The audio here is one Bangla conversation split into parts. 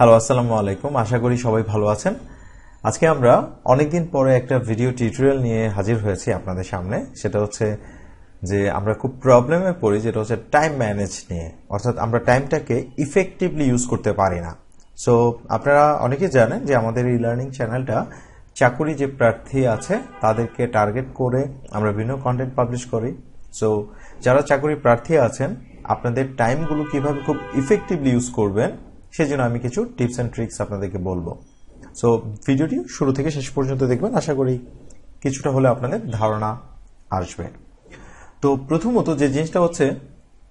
হ্যালো আসসালামু আলাইকুম আশা করি সবাই ভালো আছেন আজকে আমরা অনেকদিন পরে একটা ভিডিও টিউটোরিয়াল নিয়ে হাজির হয়েছি আপনাদের সামনে সেটা হচ্ছে যে আমরা খুব প্রবলেমে পড়ি যেটা হচ্ছে টাইম ম্যানেজ নিয়ে অর্থাৎ আমরা টাইমটাকে ইফেক্টিভলি ইউজ করতে পারি না সো আপনারা অনেকে জানেন যে আমাদের এই লার্নিং চ্যানেলটা চাকুরি যে প্রার্থী আছে তাদেরকে টার্গেট করে আমরা বিভিন্ন কন্টেন্ট পাবলিশ করি সো যারা চাকুরি প্রার্থী আছেন আপনাদের টাইমগুলো কিভাবে খুব ইফেক্টিভলি ইউজ করবেন সেজন্য আমি কিছু টিপস অ্যান্ড ট্রিক্স আপনাদেরকে বলবো সো ভিডিওটি শুরু থেকে শেষ পর্যন্ত দেখবেন আশা করি কিছুটা হলে আপনাদের ধারণা আসবে তো প্রথমত যে জিনিসটা হচ্ছে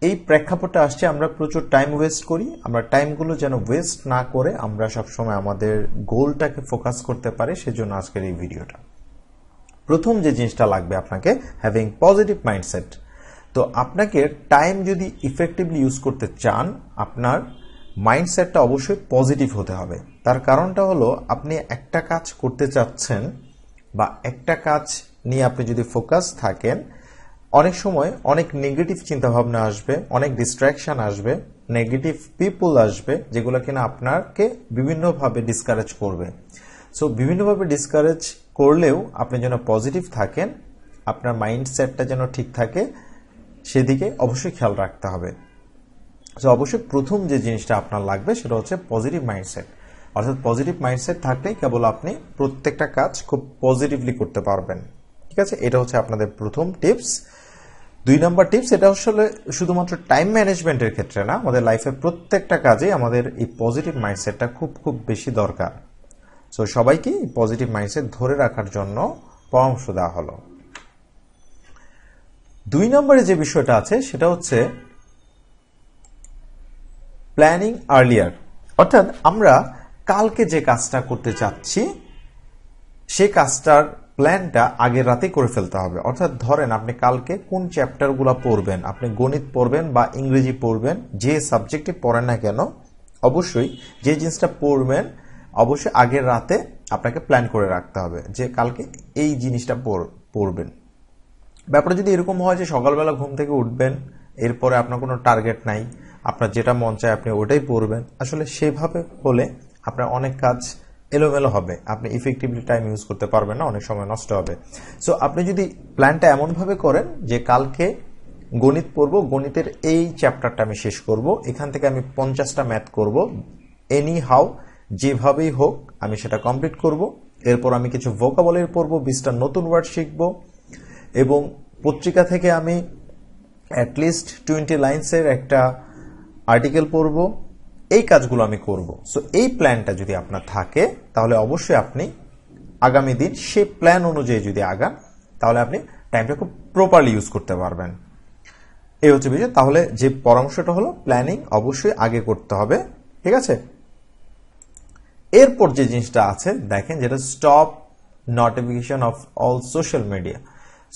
এই প্রেক্ষাপটটা আসছে আমরা প্রচুর টাইম ওয়েস্ট করি আমরা টাইমগুলো যেন ওয়েস্ট না করে আমরা সবসময় আমাদের গোলটাকে ফোকাস করতে পারি সেজন্য আজকের এই ভিডিওটা প্রথম যে জিনিসটা লাগবে আপনাকে হ্যাভিং পজিটিভ মাইন্ডসেট তো আপনাকে টাইম যদি ইফেক্টিভলি ইউজ করতে চান আপনার মাইন্ডসেটটা অবশ্যই পজিটিভ হতে হবে তার কারণটা হলো আপনি একটা কাজ করতে চাচ্ছেন বা একটা কাজ নিয়ে আপনি যদি ফোকাস থাকেন অনেক সময় অনেক নেগেটিভ চিন্তাভাবনা আসবে অনেক ডিস্ট্র্যাকশন আসবে নেগেটিভ পিপুল আসবে যেগুলো কিনা আপনাকে বিভিন্নভাবে ডিসকারেজ করবে সো বিভিন্নভাবে ডিসকারেজ করলেও আপনি যেন পজিটিভ থাকেন আপনার মাইন্ডসেটটা যেন ঠিক থাকে সেদিকে অবশ্যই খেয়াল রাখতে হবে সো অবশ্যই প্রথম যে জিনিসটা আপনার লাগবে সেটা হচ্ছে পজিটিভ মাইন্ডসেট অর্থাৎ পজিটিভ মাইন্ডসেট থাকলেই কেবল আপনি প্রত্যেকটা কাজ খুব পজিটিভলি করতে পারবেন ঠিক আছে এটা হচ্ছে আপনাদের প্রথম টিপস দুই নম্বর টিপস এটা আসলে শুধুমাত্র টাইম ম্যানেজমেন্টের ক্ষেত্রে না আমাদের লাইফের প্রত্যেকটা কাজে আমাদের এই পজিটিভ মাইন্ডসেটটা খুব খুব বেশি দরকার সো সবাইকে পজিটিভ মাইন্ডসেট ধরে রাখার জন্য পরামর্শ দেওয়া হলো দুই নম্বরে যে বিষয়টা আছে সেটা হচ্ছে প্ল্যানিং আর্লিয়ার অর্থাৎ আমরা কালকে যে কাজটা করতে চাচ্ছি সে কাজটার প্ল্যানটা আগের রাতে করে ফেলতে হবে অর্থাৎ ধরেন আপনি কালকে কোন চ্যাপ্টারগুলো পড়বেন আপনি গণিত পড়বেন বা ইংরেজি পড়বেন যে সাবজেক্টে পড়েন না কেন অবশ্যই যে জিনিসটা পড়বেন অবশ্যই আগের রাতে আপনাকে প্ল্যান করে রাখতে হবে যে কালকে এই জিনিসটা পড়বেন ব্যাপারে যদি এরকম হয় যে সকালবেলা ঘুম থেকে উঠবেন এরপরে আপনার কোনো টার্গেট নাই আপনার যেটা মন চায় আপনি ওটাই পড়বেন আসলে সেভাবে হলে আপনার অনেক কাজ এলোমেলো হবে আপনি ইফেক্টিভলি টাইম ইউজ করতে পারবেন না অনেক সময় নষ্ট হবে সো আপনি যদি প্ল্যানটা এমনভাবে করেন যে কালকে গণিত পড়ব গণিতের এই চ্যাপ্টারটা আমি শেষ করব এখান থেকে আমি পঞ্চাশটা ম্যাথ করব এনি হাউ যেভাবেই হোক আমি সেটা কমপ্লিট করব এরপর আমি কিছু ভোকাবলের পড়ব বিশটা নতুন ওয়ার্ড শিখব এবং পত্রিকা থেকে আমি অ্যাটলিস্ট টোয়েন্টি লাইন্সের একটা আর্টিকেল পড়ব এই কাজগুলো আমি করব সো এই প্ল্যানটা যদি আপনার থাকে তাহলে অবশ্যই আপনি আগামী দিন সেই প্ল্যান অনুযায়ী যদি আগান তাহলে আপনি টাইমটা খুব প্রপারলি ইউজ করতে পারবেন এই হচ্ছে বিষয় তাহলে যে পরামর্শটা হলো প্ল্যানিং অবশ্যই আগে করতে হবে ঠিক আছে এরপর যে জিনিসটা আছে দেখেন যেটা stop notification off all social media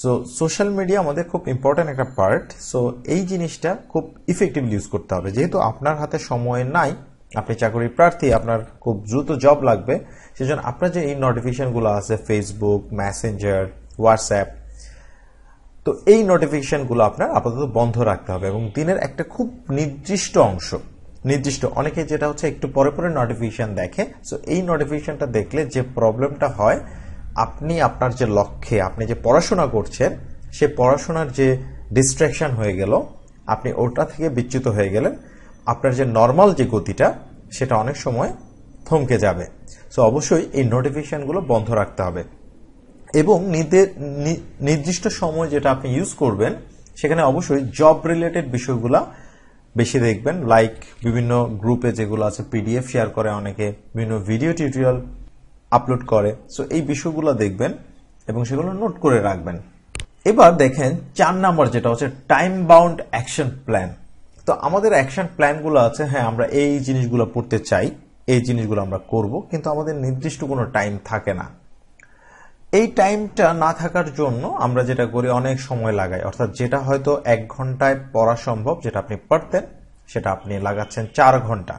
so social media আমাদের খুব ইম্পর্ট্যান্ট একটা পার্ট সো এই জিনিসটা খুব ইফেক্টিভলি ইউজ করতে হবে যেহেতু আপনার হাতে সময় নাই আপনি চাকরির প্রার্থী আপনার খুব দ্রুত জব লাগবে সেজন্য আপনার যে এই নোটিফিকেশনগুলো আছে ফেসবুক মেসেঞ্জার হোয়াটসঅ্যাপ তো এই নোটিফিকেশনগুলো আপনার আপাতত বন্ধ রাখতে হবে এবং দিনের একটা খুব নির্দিষ্ট অংশ নির্দিষ্ট অনেকে যেটা হচ্ছে একটু পরে পরে নোটিফিকেশান দেখে সো এই নোটিফিকেশানটা দেখলে যে প্রবলেমটা হয় আপনি আপনার যে লক্ষ্যে আপনি যে পড়াশোনা করছেন সে পড়াশোনার যে ডিস্ট্র্যাকশন হয়ে গেল আপনি ওটা থেকে বিচ্যুত হয়ে গেলেন আপনার যে নর্মাল যে গতিটা সেটা অনেক সময় থমকে যাবে সো অবশ্যই এই নোটিফিকেশানগুলো বন্ধ রাখতে হবে এবং নির্দিষ্ট সময় যেটা আপনি ইউজ করবেন সেখানে অবশ্যই জব রিলেটেড বিষয়গুলা বেশি দেখবেন লাইক বিভিন্ন গ্রুপে যেগুলো আছে পিডিএফ শেয়ার করে অনেকে বিভিন্ন ভিডিও টিউটোরিয়াল আপলোড করে সো এই বিষয়গুলো দেখবেন এবং সেগুলো নোট করে রাখবেন এবার দেখেন চার নাম্বার যেটা হচ্ছে টাইম বাউন্ড অ্যাকশন প্ল্যান তো আমাদের অ্যাকশন প্ল্যানগুলো আছে হ্যাঁ আমরা এই জিনিসগুলো পড়তে চাই এই জিনিসগুলো আমরা করব কিন্তু আমাদের নির্দিষ্ট কোনো টাইম থাকে না এই টাইমটা না থাকার জন্য আমরা যেটা করি অনেক সময় লাগাই অর্থাৎ যেটা হয়তো এক ঘন্টায় পড়া সম্ভব যেটা আপনি পারতেন সেটা আপনি লাগাচ্ছেন চার ঘন্টা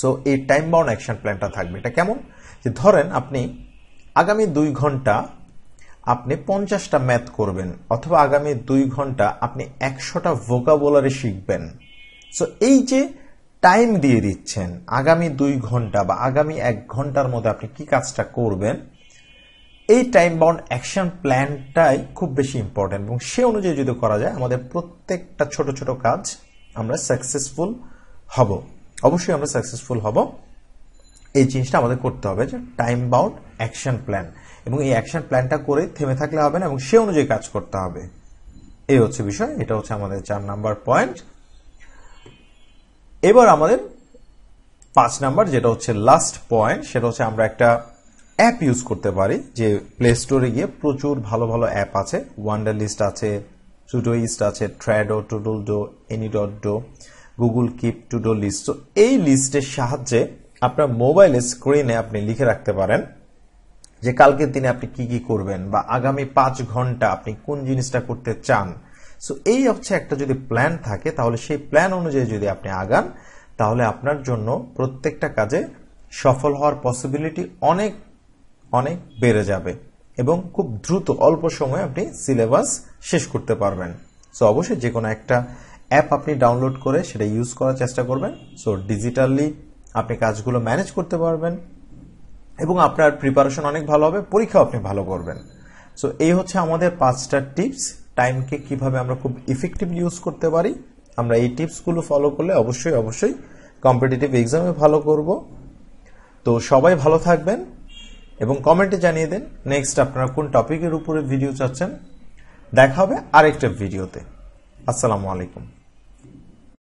সো এই টাইম বাউন্ড অ্যাকশন প্ল্যানটা থাকবে এটা কেমন যে ধরেন আপনি আগামী দুই ঘন্টা আপনি পঞ্চাশটা ম্যাথ করবেন অথবা আগামী দুই ঘন্টা আপনি একশোটা ভোকাবুলারি শিখবেন সো এই যে টাইম দিয়ে দিচ্ছেন আগামী দুই ঘন্টা বা আগামী এক ঘন্টার মধ্যে আপনি কি কাজটা করবেন এই টাইম বাউন্ড অ্যাকশন প্ল্যানটাই খুব বেশি ইম্পর্টেন্ট এবং সে অনুযায়ী যদি করা যায় আমাদের প্রত্যেকটা ছোট ছোট কাজ আমরা সাকসেসফুল হব অবশ্যই আমরা সাকসেসফুল হব এই জিনিসটা আমাদের করতে হবে যে টাইম বাউন্ড অ্যাকশন প্ল্যান এবং এই অ্যাকশন প্ল্যানটা করে থেমে থাকলে হবে না এবং সে অনুযায়ী কাজ করতে হবে এই হচ্ছে বিষয় এটা হচ্ছে আমাদের চার নাম্বার পয়েন্ট এবার আমাদের পাঁচ নাম্বার যেটা হচ্ছে লাস্ট পয়েন্ট সেটা হচ্ছে আমরা একটা অ্যাপ ইউজ করতে পারি যে প্লে স্টোরে গিয়ে প্রচুর ভালো ভালো অ্যাপ আছে ওয়ান্ডার লিস্ট আছে টুডো ইস্ট আছে ট্র্যাডো Toodledo any dot do Google Keep to do list তো এই লিস্টের সাহায্যে আপনার মোবাইল স্ক্রিনে আপনি লিখে রাখতে পারেন যে কালকের দিনে আপনি কি কি করবেন বা আগামী পাঁচ ঘন্টা আপনি কোন জিনিসটা করতে চান সো এই হচ্ছে একটা যদি প্ল্যান থাকে তাহলে সেই প্ল্যান অনুযায়ী যদি আপনি আগান তাহলে আপনার জন্য প্রত্যেকটা কাজে সফল হওয়ার পসিবিলিটি অনেক অনেক বেড়ে যাবে এবং খুব দ্রুত অল্প সময়ে আপনি সিলেবাস শেষ করতে পারবেন সো অবশ্যই যে কোনো একটা অ্যাপ আপনি ডাউনলোড করে সেটা ইউজ করার চেষ্টা করবেন সো ডিজিটালি আপনি কাজগুলো ম্যানেজ করতে পারবেন এবং আপনার প্রিপারেশন অনেক ভালো হবে পরীক্ষাও আপনি ভালো করবেন সো এই হচ্ছে আমাদের পাঁচটা টিপস টাইমকে কিভাবে আমরা খুব ইফেক্টিভ ইউজ করতে পারি আমরা এই টিপসগুলো ফলো করলে অবশ্যই অবশ্যই কম্পিটিটিভ এক্সামে ভালো করব তো সবাই ভালো থাকবেন এবং কমেন্টে জানিয়ে দেন নেক্সট আপনারা কোন টপিকের উপরে ভিডিও চাচ্ছেন দেখা হবে আরেকটা ভিডিওতে আসসালামু আলাইকুম